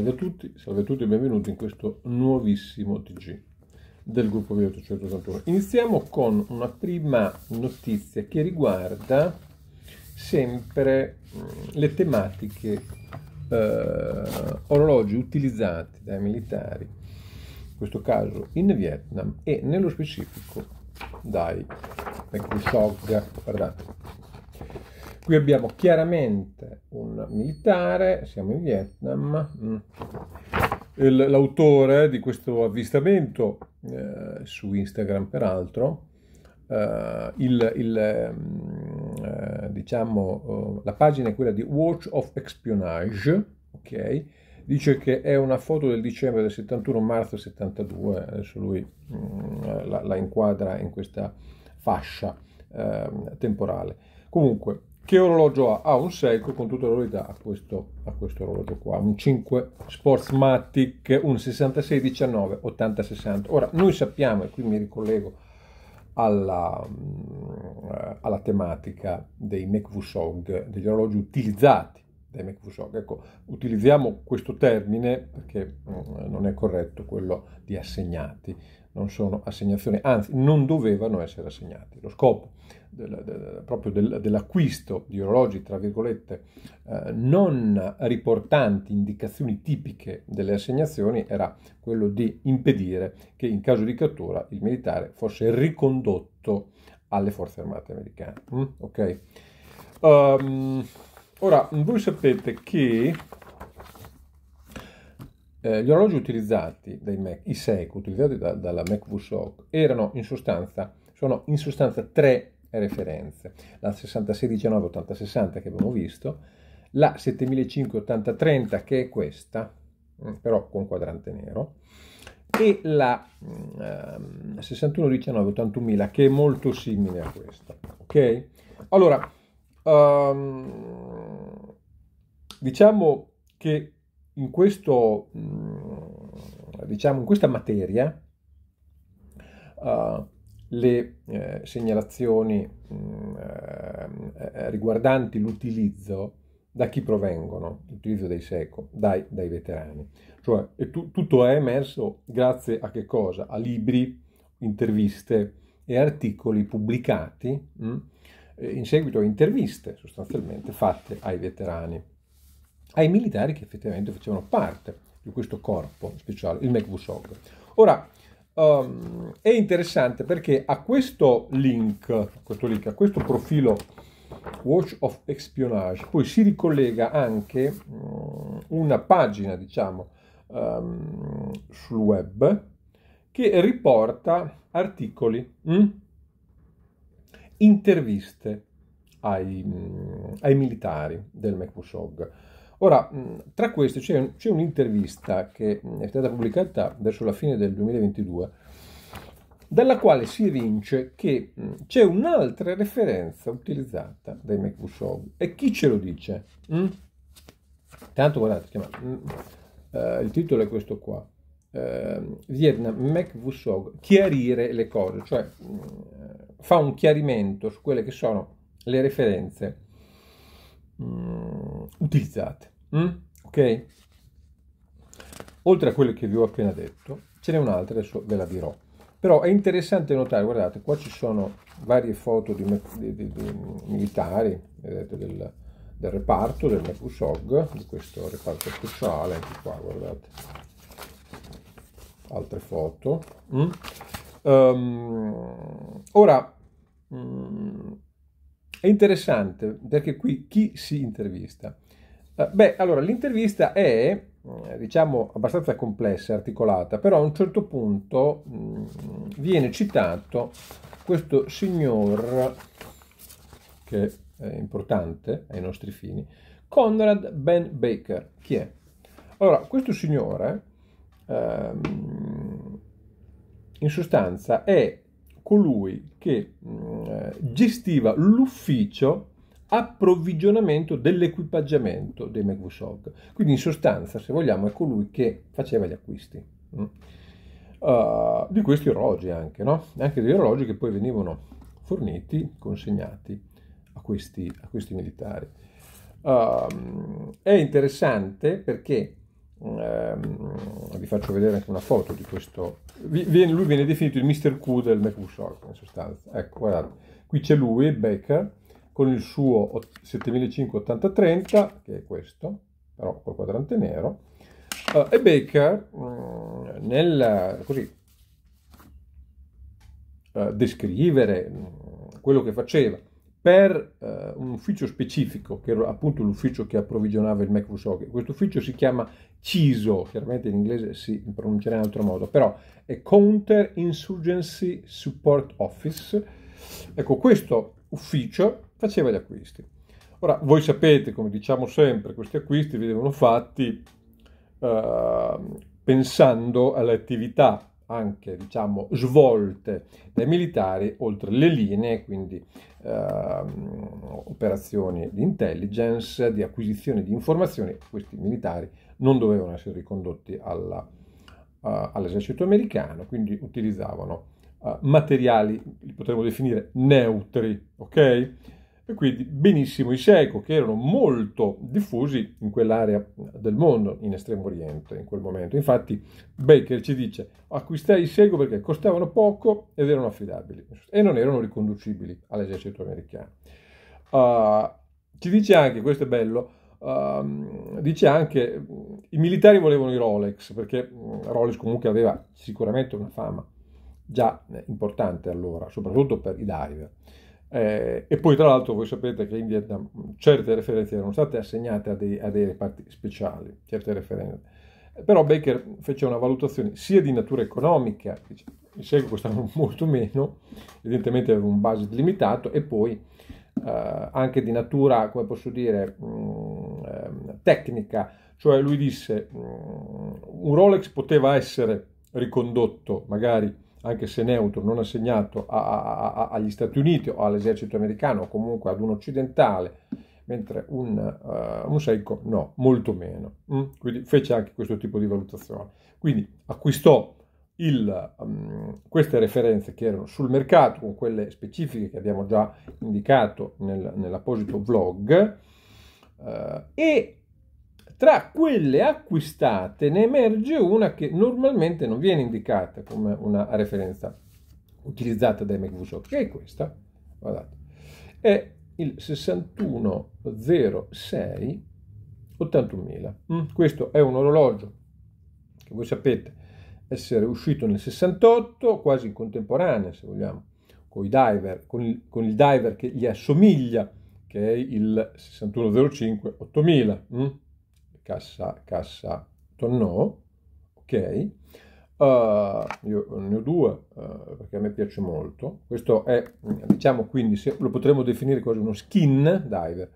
Salve a tutti, salve a tutti e benvenuti in questo nuovissimo TG del gruppo Via 881. Iniziamo con una prima notizia che riguarda sempre mm, le tematiche eh, orologi utilizzati dai militari, in questo caso in Vietnam e nello specifico dai Mekushog, guardate, Qui abbiamo chiaramente un militare, siamo in Vietnam. Mm. L'autore di questo avvistamento, eh, su Instagram peraltro, eh, il, il, mm, eh, diciamo, eh, la pagina è quella di Watch of Espionage, ok? Dice che è una foto del dicembre del 71, marzo 72, adesso lui mh, mm, la, la, inquadra in questa fascia ehm, temporale. Comunque, che orologio ha? Ha un Seiko con tutta la l'orologio a questo, a questo orologio qua, un 5 Sportsmatic, un 6619, 8060. Ora, noi sappiamo, e qui mi ricollego alla, mm, alla tematica dei MacVusog, degli orologi utilizzati dai MacVusog. Ecco, utilizziamo questo termine perché mm, non è corretto quello di assegnati non sono assegnazioni, anzi non dovevano essere assegnati. Lo scopo del, del, proprio del, dell'acquisto di orologi, tra virgolette, eh, non riportanti indicazioni tipiche delle assegnazioni era quello di impedire che in caso di cattura il militare fosse ricondotto alle forze armate americane. Mm? Ok. Um, ora, voi sapete che eh, gli orologi utilizzati dai Mac, i SEC utilizzati da, dalla MacV SOC, erano in sostanza, sono in sostanza tre referenze, la 6619 8060 che abbiamo visto, la 7580 30 che è questa, mm, però con quadrante nero, e la mm, ehm, 6119 81000 che è molto simile a questa, ok? Allora, um, diciamo che in, questo, mm, diciamo, in questa materia uh, le eh, segnalazioni mm, eh, eh, riguardanti l'utilizzo da chi provengono, l'utilizzo dei SECO, dai, dai veterani. Cioè, tu, tutto è emerso grazie a che cosa? A libri, interviste e articoli pubblicati mh, mm, in seguito a interviste sostanzialmente fatte ai veterani ai militari che effettivamente facevano parte di questo corpo speciale, il McVusog. Ora, um, è interessante perché a questo link, a questo, link, a questo profilo Watch of Espionage, poi si ricollega anche um, una pagina, diciamo, um, sul web che riporta articoli, mh? Mm, interviste ai, mm, ai, militari del McVusog. Ora, tra questi c'è, un, c'è, un'intervista che è stata pubblicata verso la fine del 2022, dalla quale si evince che c'è un'altra referenza utilizzata dai Mekushogu. E chi ce lo dice? Mm? Tanto guardate, chiama, mh, mm, eh, uh, il titolo è questo qua. Uh, ehm, Vietnam MacVusog chiarire le cose, cioè mh, fa un chiarimento su quelle che sono le referenze mh, utilizzate. Mm? Ok? Oltre a quello che vi ho appena detto, ce n'è un'altra, adesso ve la dirò. Però è interessante notare, guardate, qua ci sono varie foto di, di, di, di militari vedete, del, del, reparto, del MEPUSOG, di questo reparto speciale, anche qua, guardate. Altre foto. Mm? Um, ora, mm, è interessante perché qui chi si intervista? Eh, beh, allora l'intervista è, eh, diciamo, abbastanza complessa, articolata, però a un certo punto mm, viene citato questo signor, che è importante ai nostri fini, Conrad Ben Baker. Chi è? Allora, questo signore, ehm, in sostanza, è colui che mh, mm, gestiva l'ufficio approvvigionamento dell'equipaggiamento dei MacVSOG. Quindi in sostanza, se vogliamo, è colui che faceva gli acquisti. Mm. Uh, di questi orologi anche, no? Anche degli orologi che poi venivano forniti, consegnati a questi, a questi militari. Uh, è interessante perché um, vi faccio vedere anche una foto di questo. Vi, viene, lui viene definito il Mr. Q del MacVSOG, in sostanza. Ecco, guardate Qui c'è lui, Becker, con il suo 7580-30, che è questo, però col quadrante nero, uh, e Becker mh, mm, nel così, uh, descrivere mh, mm, quello che faceva per uh, un ufficio specifico, che era appunto l'ufficio che approvvigionava il Microsoft. Questo ufficio si chiama CISO, chiaramente in inglese si pronuncerà in altro modo, però è Counter Insurgency Support Office, Ecco, questo ufficio faceva gli acquisti. Ora, voi sapete, come diciamo sempre, questi acquisti venivano fatti eh, pensando alle attività anche diciamo, svolte dai militari oltre le linee, quindi eh, operazioni di intelligence, di acquisizione di informazioni, questi militari non dovevano essere ricondotti alla, uh, all'esercito americano, quindi utilizzavano eh, materiali, li potremmo definire neutri, ok? E quindi benissimo i seco che erano molto diffusi in quell'area del mondo, in Estremo Oriente in quel momento. Infatti Baker ci dice acquistai i seco perché costavano poco ed erano affidabili e non erano riconducibili all'esercito americano. Uh, ci dice anche, questo è bello, Uh, dice anche i militari volevano i Rolex perché Rolex comunque aveva sicuramente una fama già eh, importante allora, soprattutto per i live. Eh, e poi tra l'altro voi sapete che in Vietnam mm, certe referenze erano state assegnate a dei, a dei reparti speciali, certe referenze. Però Baker fece una valutazione sia di natura economica, il seguito costava molto meno, evidentemente aveva un budget limitato, e poi eh, anche di natura, come posso dire, mh, mm, ehm, tecnica, cioè lui disse mh, mm, un Rolex poteva essere ricondotto magari anche se neutro, non assegnato a, a, a, agli Stati Uniti o all'esercito americano o comunque ad un occidentale, mentre un, uh, un no, molto meno. Mm? Quindi fece anche questo tipo di valutazione. Quindi acquistò il, um, queste referenze che erano sul mercato, con quelle specifiche che abbiamo già indicato nel, nell'apposito vlog, uh, e tra quelle acquistate ne emerge una che normalmente non viene indicata come una referenza utilizzata dai MacVSOC, che è questa, guardate, è il 6106 81000. Mm, questo è un orologio che voi sapete essere uscito nel 68, quasi in contemporanea, se vogliamo, con, diver, con, il, con il diver che gli assomiglia, che è il 6105 8000 cassa, cassa, tonnò, ok? Uh, io ne ho due uh, perché a me piace molto. Questo è, diciamo quindi, se lo potremmo definire quasi uno skin diver.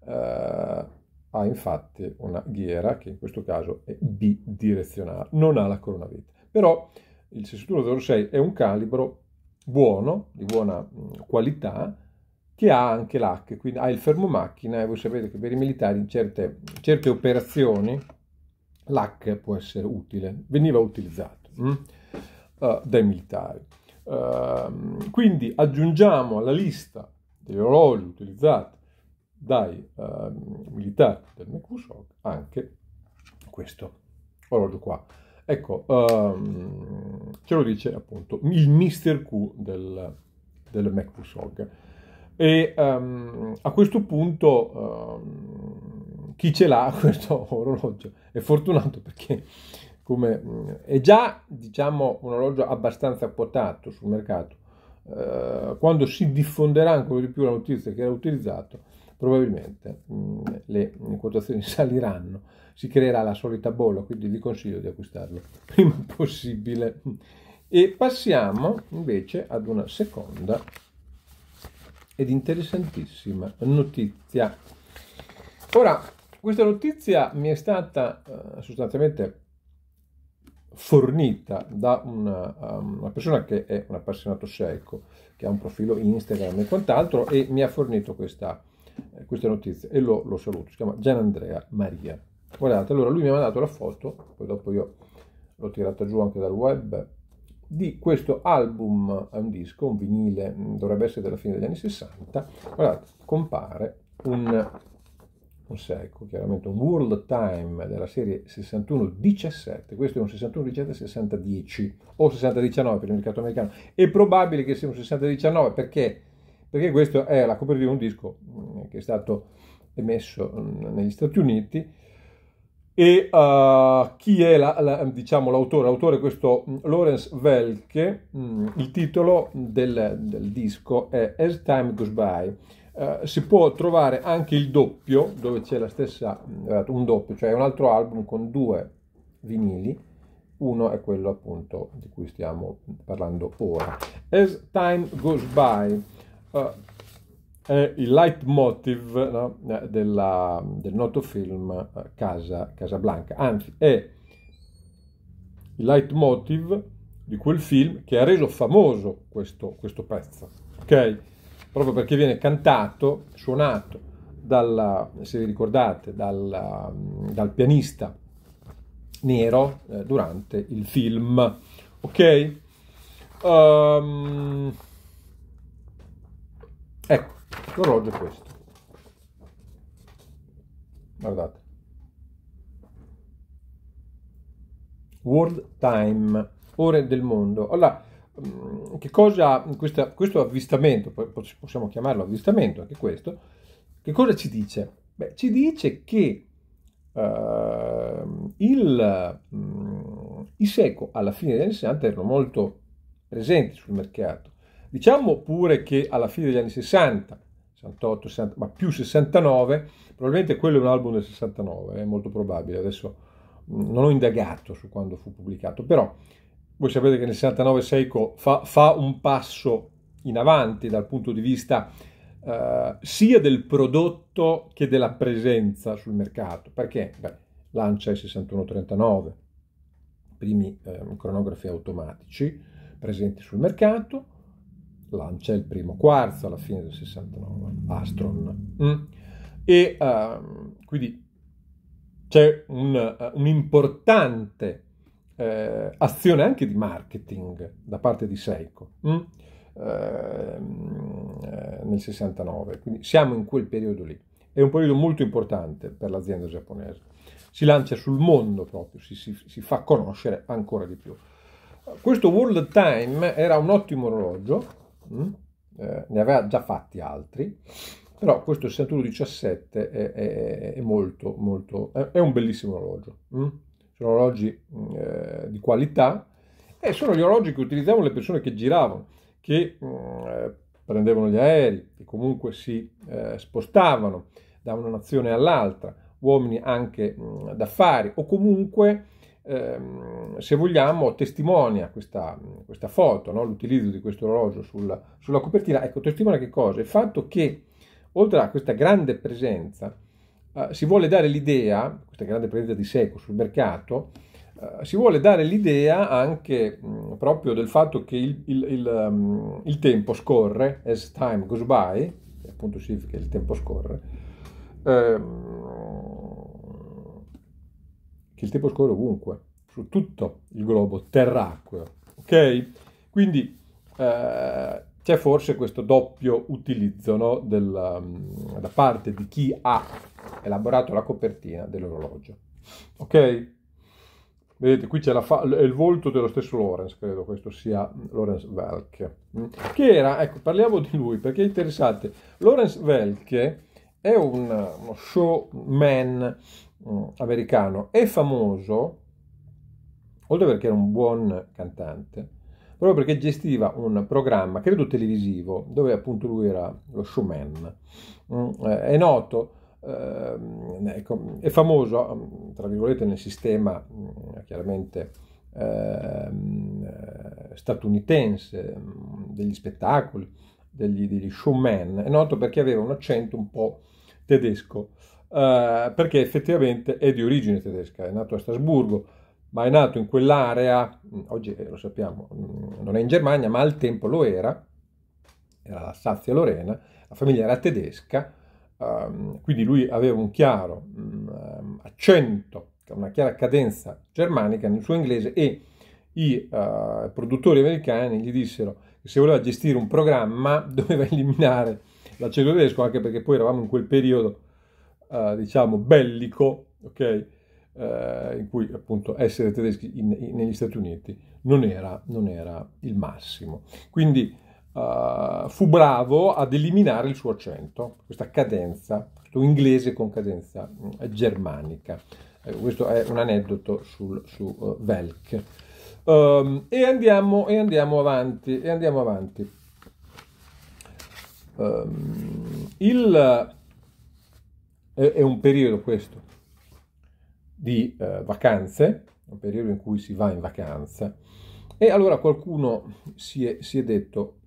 Uh, ha infatti una ghiera che in questo caso è bidirezionale, non ha la coronavite. Però il 6106 è un calibro buono, di buona qualità, che ha anche l'hack, quindi ha il fermo macchina e voi sapete che per i militari in certe, certe operazioni l'hack può essere utile, veniva utilizzato mh, mm, eh, uh, dai militari. Uh, quindi aggiungiamo alla lista degli orologi utilizzati dai uh, militari del Mekusok anche questo orologio qua. Ecco, um, ce lo dice appunto il Mister Q del, del MacBook e um, a questo punto um, chi ce l'ha questo orologio è fortunato perché come, è già diciamo, un orologio abbastanza quotato sul mercato. Uh, quando si diffonderà ancora di più la notizia che era utilizzato, probabilmente mh, mm, le, le quotazioni saliranno, si creerà la solita bolla, quindi vi consiglio di acquistarlo prima possibile. E passiamo invece ad una seconda ed interessantissima notizia. Ora, questa notizia mi è stata eh, sostanzialmente fornita da una, ehm, una, persona che è un appassionato cieco, che ha un profilo Instagram e quant'altro, e mi ha fornito questa, eh, questa notizia e lo, lo, saluto. Si chiama Gianandrea Maria. Guardate, allora lui mi ha mandato la foto, poi dopo io l'ho tirata giù anche dal web di questo album, un disco, un vinile, mm, dovrebbe essere della fine degli anni 60, guardate, compare un, un secco, chiaramente un World Time della serie 61-17, questo è un 61-17-60-10 o 60-19 per il mercato americano, è probabile che sia un 60-19 perché? perché questa è la copertina di un disco mm, che è stato emesso mm, negli Stati Uniti e uh, chi è la, la, diciamo, l'autore? L'autore è questo mm, Lawrence Welke, mm, il titolo del, del, disco è As Time Goes By. Uh, si può trovare anche il doppio, dove c'è la stessa, mm, eh, un doppio, cioè un altro album con due vinili, uno è quello appunto di cui stiamo parlando ora. As Time Goes By. Uh, è il leitmotiv no, della, del noto film eh, Casa, Blanca, anzi è il leitmotiv di quel film che ha reso famoso questo, questo pezzo, ok? Proprio perché viene cantato, suonato, dalla, se vi ricordate, dalla, dal pianista nero eh, durante il film, ok? Um, ecco, lo è questo guardate world time ore del mondo allora mm, che cosa questa, questo avvistamento possiamo chiamarlo avvistamento anche questo che cosa ci dice beh ci dice che Uh, il, mm, i Seco alla fine degli anni 60 erano molto presenti sul mercato. Diciamo pure che alla fine degli anni 60 68, 60, ma più 69, probabilmente quello è un album del 69, è molto probabile, adesso mm, non ho indagato su quando fu pubblicato, però voi sapete che nel 69 Seiko fa, fa un passo in avanti dal punto di vista eh, sia del prodotto che della presenza sul mercato, perché Beh, lancia il 6139, primi eh, cronografi automatici presenti sul mercato, lancia il primo quarzo alla fine del 69, Astron. Mm. E uh, quindi c'è un, eh, un'importante uh, eh, azione anche di marketing da parte di Seiko mm. Ehm, eh, nel 69, quindi siamo in quel periodo lì. È un periodo molto importante per l'azienda giapponese. Si lancia sul mondo proprio, si, si, si fa conoscere ancora di più. Questo World Time era un ottimo orologio, mm? eh, ne aveva già fatti altri, però questo 6117 è, è, è molto, molto, è, è, un bellissimo orologio. Mm? Sono orologi mm, eh, di qualità e sono gli orologi che utilizzavano le persone che giravano, che mm, eh, prendevano gli aerei, che comunque si eh, spostavano da una nazione all'altra, uomini anche mh, mm, d'affari o comunque ehm, se vogliamo, testimonia questa, questa foto, no? l'utilizzo di questo orologio sulla, sulla copertina. Ecco, testimonia che cosa? Il fatto che, oltre a questa grande presenza, Uh, si vuole dare l'idea, questa grande presenza di Seco sul mercato, uh, si vuole dare l'idea anche mh, proprio del fatto che il, il, il, um, il, tempo scorre, as time goes by, appunto significa che il tempo scorre, uh, che il tempo scorre ovunque, su tutto il globo terracqueo. Ok? Quindi eh, c'è forse questo doppio utilizzo no, della, mm, da parte di chi ha elaborato la copertina dell'orologio. Ok? Vedete, qui c'è la fa- il volto dello stesso Lawrence, credo questo sia Lawrence Welke, mm? che era, ecco, parliamo di lui perché è interessante. Lawrence Welke è un, uno showman Mm, americano è famoso, oltre perché era un buon cantante, proprio perché gestiva un programma, credo televisivo, dove appunto lui era lo showman. Mm, eh, è noto, ehm, ecco, è famoso, mm, tra virgolette, nel sistema chiaramente ehm, statunitense degli spettacoli, degli, degli showman, è noto perché aveva un accento un po' tedesco eh, perché effettivamente è di origine tedesca, è nato a Strasburgo, ma è nato in quell'area, mm, oggi eh, lo sappiamo, mm, non è in Germania, ma al tempo lo era, era la Sazia Lorena, la famiglia era tedesca, eh, quindi lui aveva un chiaro mh, mm, ehm, accento, una chiara cadenza germanica nel suo inglese e i uh, produttori americani gli dissero che se voleva gestire un programma doveva eliminare l'accento tedesco, anche perché poi eravamo in quel periodo eh, diciamo, bellico, ok? Eh, in cui appunto essere tedeschi in, in, negli Stati Uniti non era, non era il massimo. Quindi eh, fu bravo ad eliminare il suo accento, questa cadenza, questo inglese con cadenza mh, mm, germanica. Eh, questo è un aneddoto sul, su uh, Velk. Um, e, andiamo, e andiamo avanti, e andiamo avanti. Um, il è un periodo questo di eh, vacanze, un periodo in cui si va in vacanza. E allora qualcuno si è, si è detto,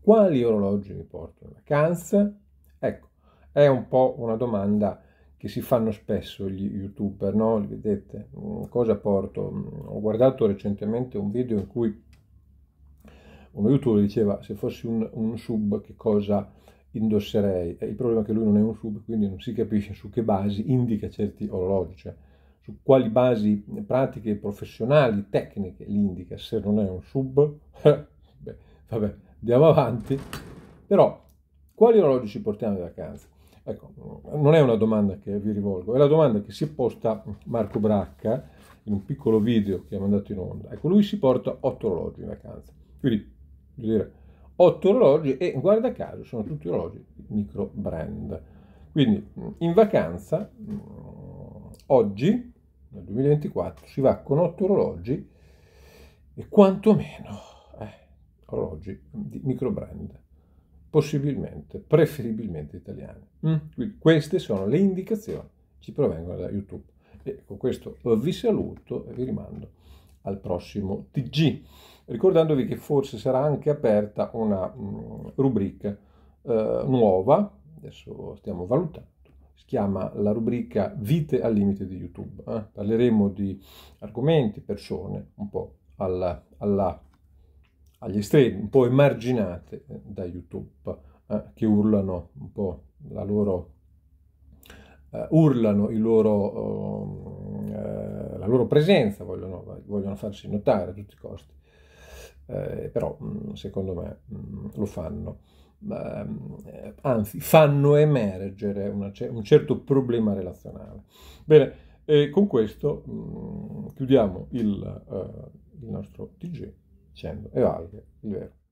quali orologi mi porto in vacanza? Ecco, è un po' una domanda che si fanno spesso gli youtuber, no? Li vedete, mm, cosa porto? Mm, ho guardato recentemente un video in cui uno youtuber diceva se fossi un, un sub che cosa indosserei. Eh, il problema è che lui non è un sub, quindi non si capisce su che basi indica certi orologi, cioè su quali basi pratiche, professionali, tecniche li indica. Se non è un sub, beh, vabbè, andiamo avanti. Però, quali orologi ci portiamo in vacanza? Ecco, non è una domanda che vi rivolgo, è la domanda che si è posta Marco Bracca in un piccolo video che ha mandato in onda. Ecco, lui si porta otto orologi in vacanza. Quindi, dire, 8 orologi e guarda caso sono tutti orologi micro brand. Quindi mm, in vacanza mm, oggi nel 2024 si va con otto orologi e quantomeno eh, orologi di micro brand possibilmente, preferibilmente italiani. Mm? Quindi queste sono le indicazioni ci provengono da YouTube. E con questo vi saluto e vi rimando al prossimo TG ricordandovi che forse sarà anche aperta una mm, rubrica eh, nuova, adesso stiamo valutando, si chiama la rubrica Vite al limite di YouTube. Eh? Parleremo di argomenti, persone, un po' alla, alla, agli estremi, un po' emarginate eh, da YouTube, eh? che urlano un po' la loro... Eh, urlano il loro mm, eh, la loro presenza, vogliono, vogliono, farsi notare a tutti i costi eh, però mm, secondo me mm, lo fanno. Eh, anzi, fanno emergere una, un certo problema relazionale. Bene, e con questo mh, mm, chiudiamo il, uh, il nostro TG dicendo Evalga il vero.